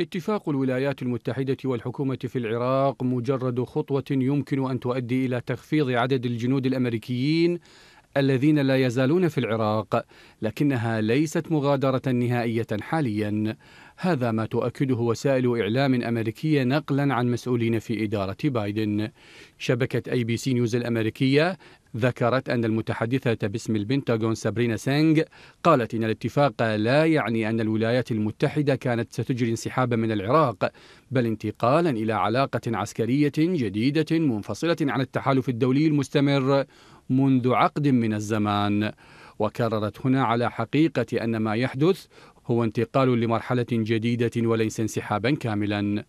اتفاق الولايات المتحدة والحكومة في العراق مجرد خطوة يمكن أن تؤدي إلى تخفيض عدد الجنود الأمريكيين الذين لا يزالون في العراق لكنها ليست مغادرة نهائية حاليا هذا ما تؤكده وسائل إعلام أمريكية نقلا عن مسؤولين في إدارة بايدن شبكة أي بي سي نيوز الأمريكية ذكرت أن المتحدثة باسم البنتاغون سابرينا سانغ قالت إن الاتفاق لا يعني أن الولايات المتحدة كانت ستجري انسحابا من العراق بل انتقالا إلى علاقة عسكرية جديدة منفصلة عن التحالف الدولي المستمر منذ عقد من الزمان وكررت هنا على حقيقة أن ما يحدث هو انتقال لمرحلة جديدة وليس انسحابا كاملا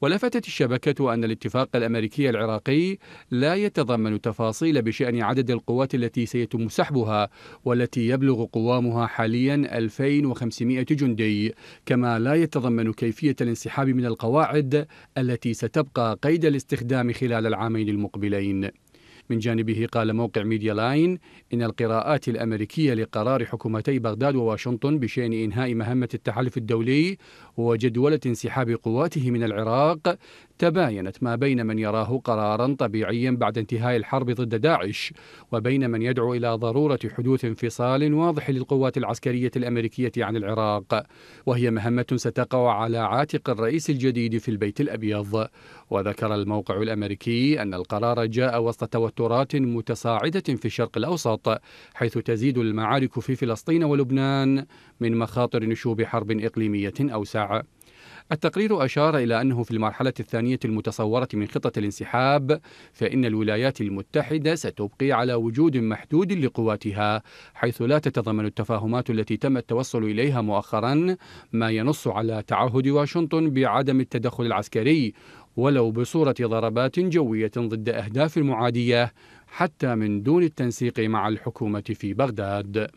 ولفتت الشبكة أن الاتفاق الأمريكي العراقي لا يتضمن تفاصيل بشأن عدد القوات التي سيتم سحبها والتي يبلغ قوامها حاليا 2500 جندي كما لا يتضمن كيفية الانسحاب من القواعد التي ستبقى قيد الاستخدام خلال العامين المقبلين من جانبه قال موقع ميديا لاين إن القراءات الأمريكية لقرار حكومتي بغداد وواشنطن بشأن إنهاء مهمة التحالف الدولي وجدولة انسحاب قواته من العراق تباينت ما بين من يراه قرارا طبيعيا بعد انتهاء الحرب ضد داعش وبين من يدعو إلى ضرورة حدوث انفصال واضح للقوات العسكرية الأمريكية عن العراق وهي مهمة ستقع على عاتق الرئيس الجديد في البيت الأبيض وذكر الموقع الأمريكي أن القرار جاء وسط توتر توترات متصاعدة في الشرق الأوسط حيث تزيد المعارك في فلسطين ولبنان من مخاطر نشوب حرب إقليمية أوسع التقرير أشار إلى أنه في المرحلة الثانية المتصورة من خطة الانسحاب فإن الولايات المتحدة ستبقي على وجود محدود لقواتها حيث لا تتضمن التفاهمات التي تم التوصل إليها مؤخرا ما ينص على تعهد واشنطن بعدم التدخل العسكري ولو بصورة ضربات جوية ضد أهداف معادية حتى من دون التنسيق مع الحكومة في بغداد